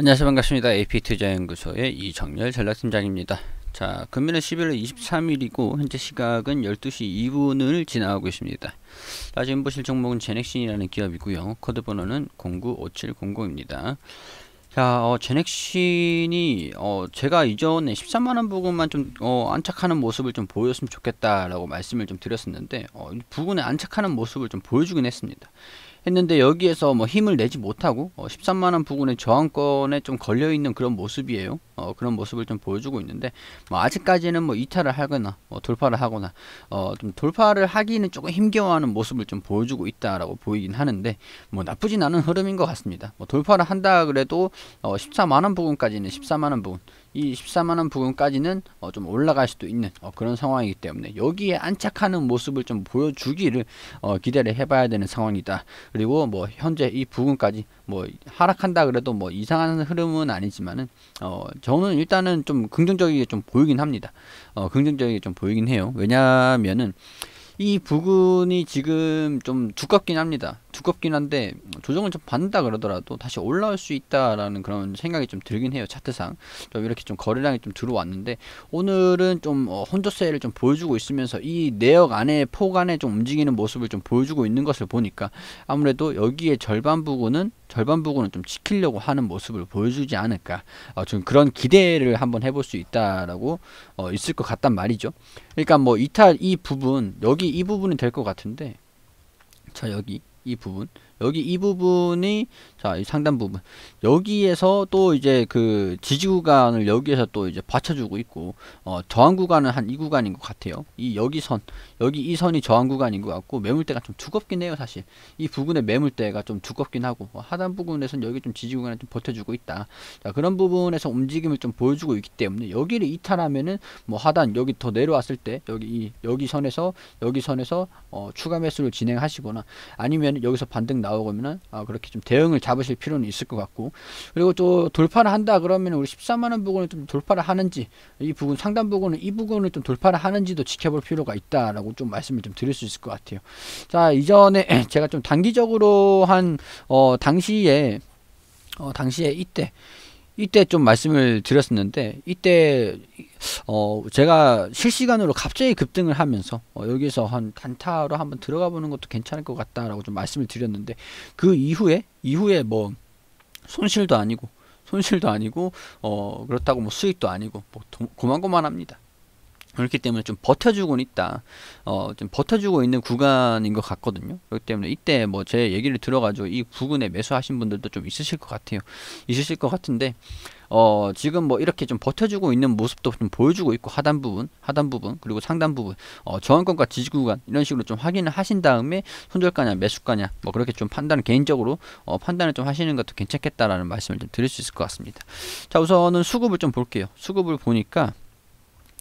안녕하세요 반갑습니다. AP투자연구소의 이정렬 전략팀장입니다. 자 금일은 11월 23일이고 현재 시각은 12시 2분을 지나가고 있습니다. 지금 보실 종목은 제넥신이라는 기업이고요. 코드번호는 095700입니다. 자, 어, 제넥신이 어, 제가 이전에 13만 원 부근만 좀 어, 안착하는 모습을 좀 보였으면 좋겠다라고 말씀을 좀 드렸었는데 어, 부근에 안착하는 모습을 좀 보여주긴 했습니다. 했는데 여기에서 뭐 힘을 내지 못하고 어 13만원 부근의 저항권에 좀 걸려있는 그런 모습이에요 어 그런 모습을 좀 보여주고 있는데 뭐 아직까지는 뭐 이탈을 하거나 뭐 돌파를 하거나 어 좀 돌파를 하기는 조금 힘겨워하는 모습을 좀 보여주고 있다라고 보이긴 하는데 뭐 나쁘진 않은 흐름인 것 같습니다 뭐 돌파를 한다 그래도 어 14만원 부근까지는 14만원 부근 이 14만원 부근까지는 어좀 올라갈 수도 있는 어 그런 상황이기 때문에 여기에 안착하는 모습을 좀 보여주기를 어 기대를 해봐야 되는 상황이다. 그리고 뭐 현재 이 부근까지 뭐 하락한다 그래도 뭐 이상한 흐름은 아니지만은 어 저는 일단은 좀 긍정적이게 좀 보이긴 합니다. 어 긍정적이게 좀 보이긴 해요. 왜냐면은 이 부근이 지금 좀 두껍긴 합니다. 두껍긴 한데 조정을 좀 받는다 그러더라도 다시 올라올 수 있다라는 그런 생각이 좀 들긴 해요 차트상 좀 이렇게 좀 거래량이 좀 들어왔는데 오늘은 좀 어, 혼조세를 좀 보여주고 있으면서 이 내역 안에 폭 안에 좀 움직이는 모습을 좀 보여주고 있는 것을 보니까 아무래도 여기에 절반 부분은 절반 부분은 좀 지키려고 하는 모습을 보여주지 않을까 어, 좀 그런 기대를 한번 해볼 수 있다라고 어, 있을 것 같단 말이죠 그러니까 뭐 이탈 이 부분 여기 이 부분이 될 것 같은데 저 여기 이 부분 여기 이 부분이 자, 이 상단 부분. 여기에서 또 이제 그 지지 구간을 여기에서 또 이제 받쳐주고 있고, 어, 저항 구간은 한 이 구간인 것 같아요. 이 여기 선, 여기 이 선이 저항 구간인 것 같고, 매물대가 좀 두껍긴 해요, 사실. 이부분에 매물대가 좀 두껍긴 하고, 어, 하단 부분에선 여기 좀 지지 구간을 좀 버텨주고 있다. 자, 그런 부분에서 움직임을 좀 보여주고 있기 때문에 여기를 이탈하면은 뭐 하단 여기 더 내려왔을 때 여기 이 여기 선에서 여기 선에서 어, 추가 매수를 진행하시거나 아니면 여기서 반등 나 나오면은 아, 그렇게 좀 대응을 잡으실 필요는 있을 것 같고 그리고 또 돌파를 한다 그러면 우리 14만원 부근을 좀 돌파를 하는지 이 부분 상단 부근은 이 부분을 좀 돌파를 하는지도 지켜볼 필요가 있다라고 좀 말씀을 좀 드릴 수 있을 것 같아요. 자 이전에 제가 좀 단기적으로 한 어, 당시에 어, 당시에 이때 이때 좀 말씀을 드렸었는데 이때 어 제가 실시간으로 갑자기 급등을 하면서 어 여기서 한 단타로 한번 들어가 보는 것도 괜찮을 것 같다라고 좀 말씀을 드렸는데 그 이후에 이후에 뭐 손실도 아니고 손실도 아니고 어 그렇다고 뭐 수익도 아니고 뭐 고만고만합니다. 그렇기 때문에 좀버텨주고 있다. 어, 좀 버텨주고 있는 구간인 것 같거든요. 그렇기 때문에 이때 뭐 제 얘기를 들어가지고 이 부근에 매수하신 분들도 좀 있으실 것 같아요. 있으실 것 같은데, 어, 지금 뭐 이렇게 좀 버텨주고 있는 모습도 좀 보여주고 있고 하단 부분, 하단 부분, 그리고 상단 부분, 어, 저항권과 지지 구간 이런 식으로 좀 확인을 하신 다음에 손절가냐 매수가냐 뭐 그렇게 좀 판단을 개인적으로 어, 판단을 좀 하시는 것도 괜찮겠다라는 말씀을 좀 드릴 수 있을 것 같습니다. 자, 우선은 수급을 좀 볼게요. 수급을 보니까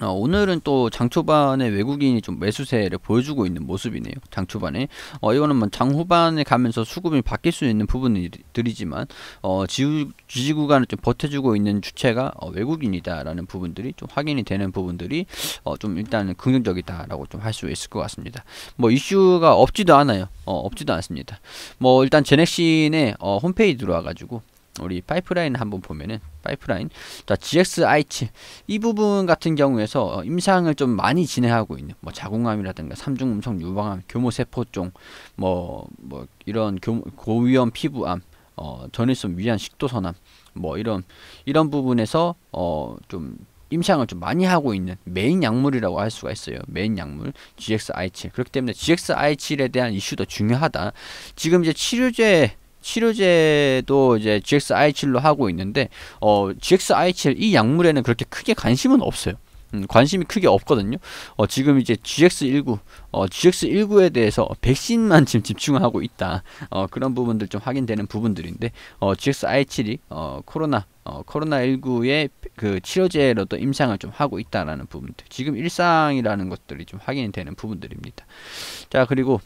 어, 오늘은 또 장초반에 외국인이 좀 매수세를 보여주고 있는 모습이네요. 장초반에 어, 이거는 뭐 장후반에 가면서 수급이 바뀔 수 있는 부분들이지만 어, 지우, 지지 구간을 좀 버텨주고 있는 주체가 어, 외국인이다라는 부분들이 좀 확인이 되는 부분들이 어, 좀 일단은 긍정적이다라고 좀 할 수 있을 것 같습니다. 뭐 이슈가 없지도 않아요. 어, 없지도 않습니다. 뭐 일단 제넥신의 어, 홈페이지 들어와가지고 우리 파이프라인 한번 보면은 파이프라인 자 GXIH 이 부분 같은 경우에서 어, 임상을 좀 많이 진행하고 있는 뭐 자궁암이라든가 삼중음성 유방암 교모세포종 뭐뭐 뭐 이런 교, 고위험 피부암 어, 전일성 위안 식도선암 뭐 이런 이런 부분에서 어, 좀 임상을 좀 많이 하고 있는 메인 약물이라고 할 수가 있어요. 메인 약물 GXI7. 그렇기 때문에 GXI7에 대한 이슈도 중요하다. 지금 이제 치료제 치료제도 이제 GXI7로 하고 있는데 어, GXI7 이 약물에는 그렇게 크게 관심은 없어요. 음, 관심이 크게 없거든요. 어, 지금 이제 GX19, 어, GX19에 대해서 백신만 지금 집중하고 있다. 어, 그런 부분들 좀 확인되는 부분들인데, 어, GX-I7이 어, 코로나 어, 코로나19의 그 치료제로도 임상을 좀 하고 있다라는 부분들. 지금 일상이라는 것들이 좀 확인이 되는 부분들입니다. 자, 그리고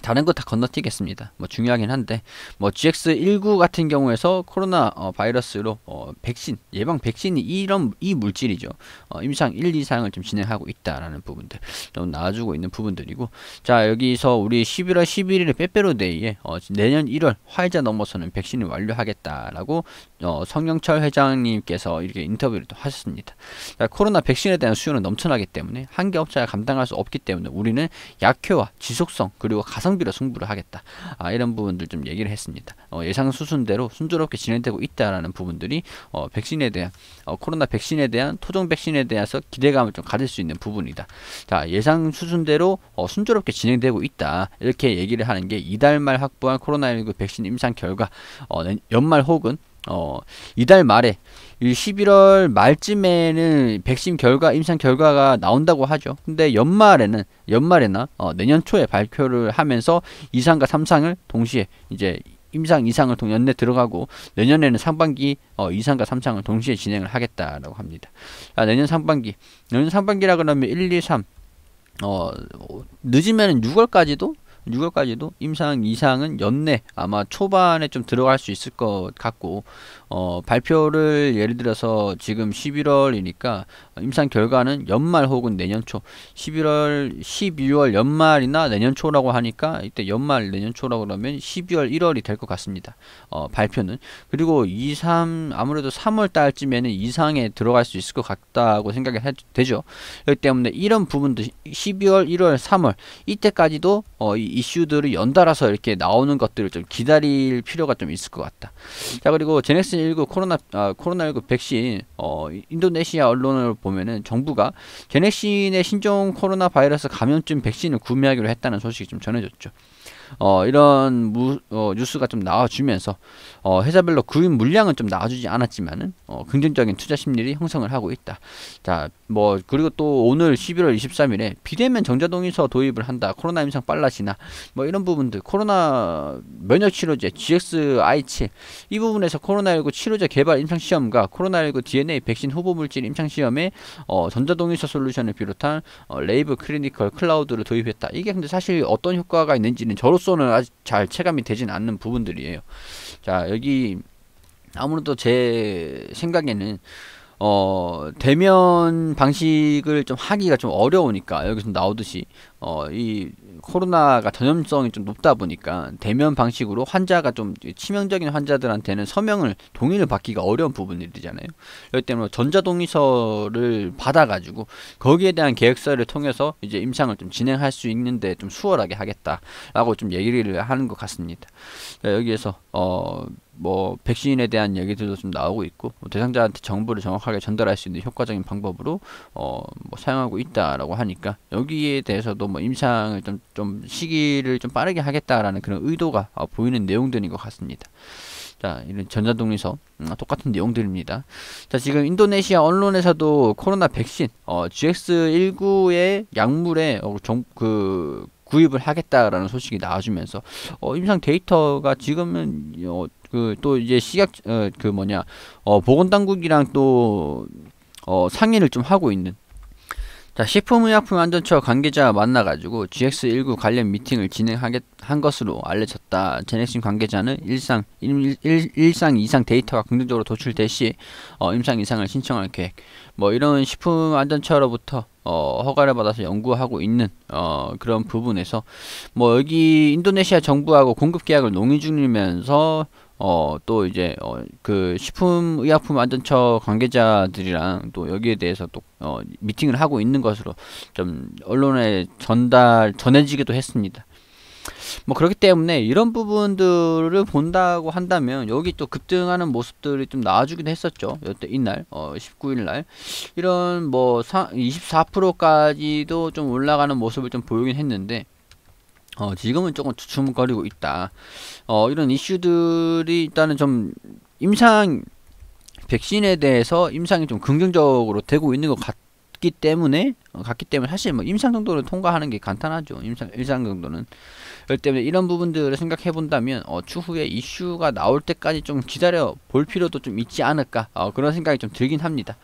다른 거 다 건너뛰겠습니다. 뭐 중요하긴 한데 뭐 GX19 같은 경우에서 코로나 어, 바이러스로 어, 백신 예방 백신이 이런 이 물질이죠. 어, 임상 1, 2상을 좀 진행하고 있다라는 부분들 좀나아주고 있는 부분들이고 자 여기서 우리 11월 11일에 빼빼로데이에 어, 내년 1월 화이자 넘어서는 백신을 완료하겠다라고 어, 성영철 회장님께서 이렇게 인터뷰를 또 하셨습니다. 그 코로나 백신에 대한 수요는 넘쳐나기 때문에 한 개업자가 감당할 수 없기 때문에 우리는 약효와 지속성 그리고 가성비로 승부를 하겠다. 아, 이런 부분들 좀 얘기를 했습니다. 어, 예상 수순대로 순조롭게 진행되고 있다라는 부분들이 어, 백신에 대한 어, 코로나 백신에 대한 토종 백신에 대해서 기대감을 좀 가질 수 있는 부분이다. 자 예상 수순대로 어, 순조롭게 진행되고 있다 이렇게 얘기를 하는 게 이달 말 확보한 코로나19 백신 임상 결과 어, 연말 혹은 어, 이달 말에 11월 말쯤에는 백신 결과 임상 결과가 나온다고 하죠. 근데 연말에는 연말에나 어, 내년 초에 발표를 하면서 이상과삼상을 동시에 이제 임상 이상을 동연내 들어가고 내년에는 상반기 어, 이상과삼상을 동시에 진행을 하겠다라고 합니다. 아, 내년 상반기 내년 상반기라 그러면 1, 2, 3 어, 늦으면 6월까지도 6월까지도 임상 이상은 연내 아마 초반에 좀 들어갈 수 있을 것 같고 어, 발표를 예를 들어서 지금 11월이니까 임상 결과는 연말 혹은 내년 초 11월 12월 연말이나 내년 초라고 하니까 이때 연말 내년 초라고 그러면 12월 1월이 될 것 같습니다. 어, 발표는 그리고 2, 3 아무래도 3월 달쯤에는 이상에 들어갈 수 있을 것 같다고 생각이 되죠. 그렇기 때문에 이런 부분도 12월 1월 3월 이때까지도 어, 이 이슈들을 연달아서 이렇게 나오는 것들을 좀 기다릴 필요가 좀 있을 것 같다. 자, 그리고 제넥슨 19 코로나, 아, 코로나19 백신, 어, 인도네시아 언론을 보면은 정부가 제넥신의 신종 코로나 바이러스 감염증 백신을 구매하기로 했다는 소식이 좀 전해졌죠. 어, 이런 무, 어, 뉴스가 좀 나와주면서 어, 회사별로 구입 물량은 좀 나와주지 않았지만은 어, 긍정적인 투자 심리를 형성을 하고 있다. 자뭐 그리고 또 오늘 11월 23일에 비대면 정자동의서 도입을 한다. 코로나 임상 빨라지나 뭐 이런 부분들 코로나 면역 치료제 GXI7 이 부분에서 코로나19 치료제 개발 임상 시험과 코로나19 DNA 백신 후보 물질 임상 시험에 어, 전자동의서 솔루션을 비롯한 어, 레이브 클리니컬 클라우드를 도입했다. 이게 근데 사실 어떤 효과가 있는지는 저로서는 아직 잘 체감이 되진 않는 부분들이에요. 자 여기 아무래도 제 생각에는 어 대면 방식을 좀 하기가 좀 어려우니까 여기서 나오듯이 어 이 코로나가 전염성이 좀 높다 보니까 대면 방식으로 환자가 좀 치명적인 환자들한테는 서명을 동의를 받기가 어려운 부분들이잖아요. 그렇기 때문에 뭐 전자 동의서를 받아가지고 거기에 대한 계획서를 통해서 이제 임상을 좀 진행할 수 있는데 좀 수월하게 하겠다라고 좀 얘기를 하는 것 같습니다. 여기에서 어뭐 백신에 대한 얘기들도 좀 나오고 있고 뭐 대상자한테 정보를 정확하게 전달할 수 있는 효과적인 방법으로 어 뭐 사용하고 있다라고 하니까 여기에 대해서도 뭐 임상을 좀, 좀 시기를 좀 빠르게 하겠다라는 그런 의도가 어, 보이는 내용들인 것 같습니다. 자, 이런 전자동의서 음, 똑같은 내용들입니다. 자, 지금 인도네시아 언론에서도 코로나 백신 어, GX19의 약물에 어, 정, 그 구입을 하겠다라는 소식이 나와주면서 어, 임상 데이터가 지금은 어, 그또 이제 시각 어, 그 뭐냐 어, 보건당국이랑 또 어, 상의를 좀 하고 있는 자, 식품의약품안전처 관계자 만나가지고 GX19 관련 미팅을 진행하게 한 것으로 알려졌다. 제넥신 관계자는 일상 일, 일, 일상 이상 데이터가 긍정적으로 도출될 시 어, 임상 이상을 신청할 계획. 뭐 이런 식품안전처로부터 어, 허가를 받아서 연구하고 있는 어, 그런 부분에서 뭐 여기 인도네시아 정부하고 공급 계약을 논의 중이면서 어, 또 이제 어, 그 식품의약품 안전처 관계자들이랑 또 여기에 대해서 또 어, 미팅을 하고 있는 것으로 좀 언론에 전달 전해지기도 했습니다. 뭐 그렇기 때문에 이런 부분들을 본다고 한다면 여기 또 급등하는 모습들이 좀 나와주기도 했었죠. 여태 이날 어 19일 날 이런 뭐 24%까지도 좀 올라가는 모습을 좀 보이긴 했는데 어, 지금은 조금 주춤거리고 있다. 어, 이런 이슈들이 일단은 좀 임상 백신에 대해서 임상이 좀 긍정적으로 되고 있는 것 같아요. 같기 때문에 어, 같기 때문에 사실 뭐 임상 정도는 통과하는 게 간단하죠. 임상 일상 정도는. 그렇기 때문에 이런 부분들을 생각해 본다면 어, 추후에 이슈가 나올 때까지 좀 기다려 볼 필요도 좀 있지 않을까 어, 그런 생각이 좀 들긴 합니다.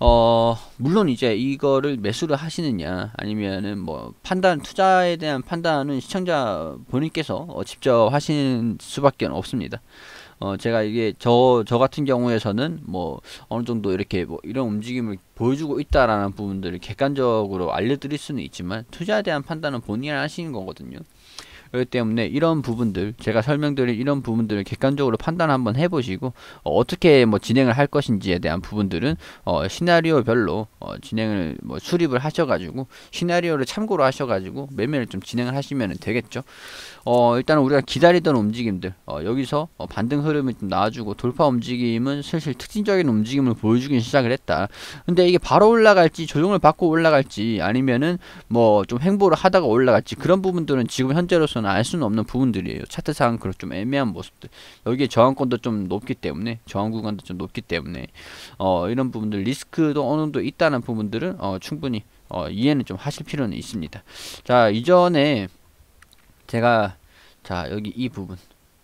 어, 물론 이제 이거를 매수를 하시느냐 아니면은 뭐 판단 투자에 대한 판단은 시청자 본인께서 어, 직접 하시는 수밖에 없습니다. 어 제가 이게 저 저 같은 경우에서는 뭐 어느 정도 이렇게 뭐 이런 움직임을 보여주고 있다라는 부분들을 객관적으로 알려드릴 수는 있지만 투자에 대한 판단은 본인이 하시는 거거든요. 그렇기 때문에 이런 부분들 제가 설명드린 이런 부분들을 객관적으로 판단 한번 해보시고 어, 떻게뭐 진행을 할 것인지에 대한 부분들은 어, 시나리오별로 어, 진행을 뭐 수립을 하셔가지고 시나리오를 참고로 하셔가지고 매매를 좀 진행을 하시면 되겠죠. 어, 일단은 우리가 기다리던 움직임들 어, 여기서 어, 반등 흐름이 좀 나와주고 돌파 움직임은 슬슬 특징적인 움직임을 보여주긴 시작을 했다. 근데 이게 바로 올라갈지 조정을 받고 올라갈지 아니면은 뭐 좀 행보를 하다가 올라갈지 그런 부분들은 지금 현재로서는 대는알 수는 없는 부분들이에요. 차트상 그런 좀 애매한 모습들. 여기에 저항권도 좀 높기 때문에 저항 구간도 좀 높기 때문에 어, 이런 부분들 리스크도 어느 정도 있다는 부분들은 어, 충분히 어, 이해는 좀 하실 필요는 있습니다. 자 이전에 제가 자 여기 이 부분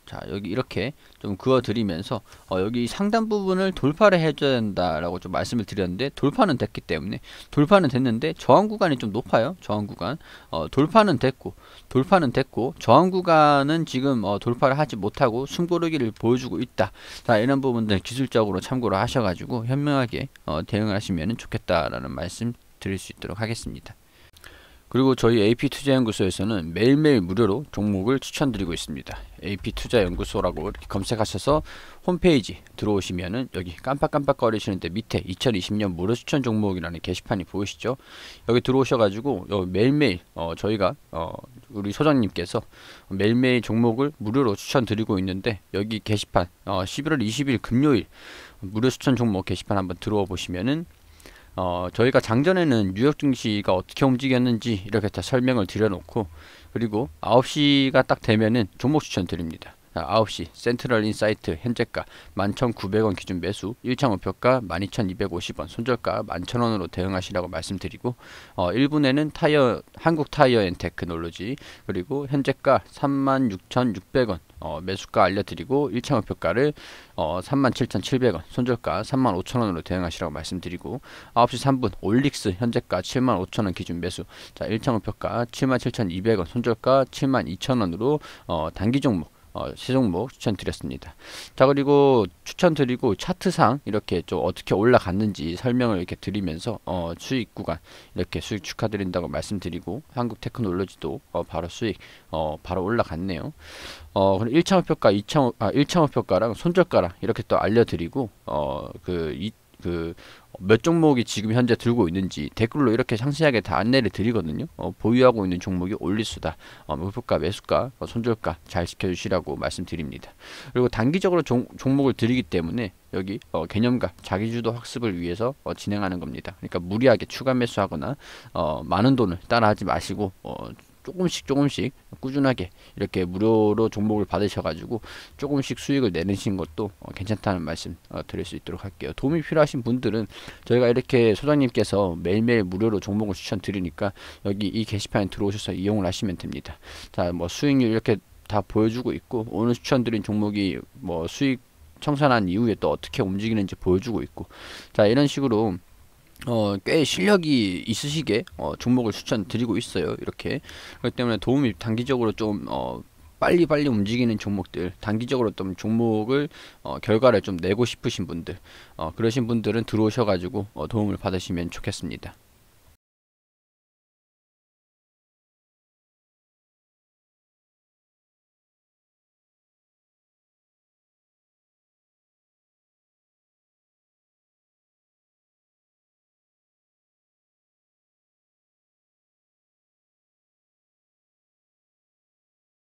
자 여기 이렇게 좀 그어드리면서 어, 여기 상단 부분을 돌파를 해줘야 된다라고 좀 말씀을 드렸는데 돌파는 됐기 때문에 돌파는 됐는데 저항 구간이 좀 높아요 저항 구간 어, 돌파는 됐고 돌파는 됐고 저항 구간은 지금 어, 돌파를 하지 못하고 숨고르기를 보여주고 있다 자 이런 부분들 기술적으로 참고를 하셔가지고 현명하게 어 대응하시면 을 좋겠다라는 말씀 드릴 수 있도록 하겠습니다 그리고 저희 AP투자연구소에서는 매일매일 무료로 종목을 추천드리고 있습니다. AP투자연구소라고 이렇게 검색하셔서 홈페이지 들어오시면은 여기 깜빡깜빡거리시는데 밑에 2020년 무료 추천 종목이라는 게시판이 보이시죠? 여기 들어오셔가지고 매일매일 어 저희가 어 우리 소장님께서 매일매일 종목을 무료로 추천드리고 있는데 여기 게시판 어 11월 20일 금요일 무료 추천 종목 게시판 한번 들어와 보시면은 어, 저희가 장전에는 뉴욕 증시가 어떻게 움직였는지 이렇게 다 설명을 드려놓고 그리고 9시가 딱 되면은 종목 추천 드립니다. 9시 센트럴 인사이트 현재가 11,900원 기준 매수 1차 목표가 12,250원 손절가 11,000원으로 대응하시라고 말씀드리고 어, 1분에는 타이어 한국 타이어 앤 테크놀로지 그리고 현재가 36,600원 어, 매수가 알려드리고 1차 목표가를 어, 37,700원 손절가 35,000원으로 대응하시라고 말씀드리고 9시 3분 올릭스 현재가 75,000원 기준 매수 자 1차 목표가 77,200원 손절가 72,000원으로 어, 단기 종목 어, 세 종목 추천드렸습니다. 자 그리고 추천드리고 차트상 이렇게 좀 어떻게 올라갔는지 설명을 이렇게 드리면서 어, 수익 구간 이렇게 수익 축하드린다고 말씀드리고 한국 테크놀로지도 어, 바로 수익 어, 바로 올라갔네요. 어, 그럼 1차 목표가 2차 아, 1차 목표가랑 손절가랑 이렇게 또 알려드리고 어그이그 몇 종목이 지금 현재 들고 있는지 댓글로 이렇게 상세하게 다 안내를 드리거든요. 어, 보유하고 있는 종목이 올리수다, 어, 목표가, 매수가, 어, 손절가 잘 지켜주시라고 말씀드립니다. 그리고 단기적으로 종, 목을 드리기 때문에 여기 어, 개념과 자기주도 학습을 위해서 어, 진행하는 겁니다. 그러니까 무리하게 추가 매수하거나 어, 많은 돈을 따라하지 마시고 어, 조금씩 조금씩 꾸준하게 이렇게 무료로 종목을 받으셔가지고 조금씩 수익을 내는신 것도 어, 괜찮다는 말씀 어, 드릴 수 있도록 할게요. 도움이 필요하신 분들은 저희가 이렇게 소장님께서 매일매일 무료로 종목을 추천드리니까 여기 이 게시판에 들어오셔서 이용을 하시면 됩니다. 자, 뭐 수익률 이렇게 다 보여주고 있고 오늘 추천드린 종목이 뭐 수익 청산한 이후에 또 어떻게 움직이는지 보여주고 있고 자 이런 식으로 어, 꽤 실력이 있으시게 어, 종목을 추천드리고 있어요. 이렇게 그렇기 때문에 도움이 단기적으로 좀 어, 빨리 빨리 움직이는 종목들 단기적으로 좀 종목을 어, 결과를 좀 내고 싶으신 분들 어, 그러신 분들은 들어오셔가지고 어, 도움을 받으시면 좋겠습니다.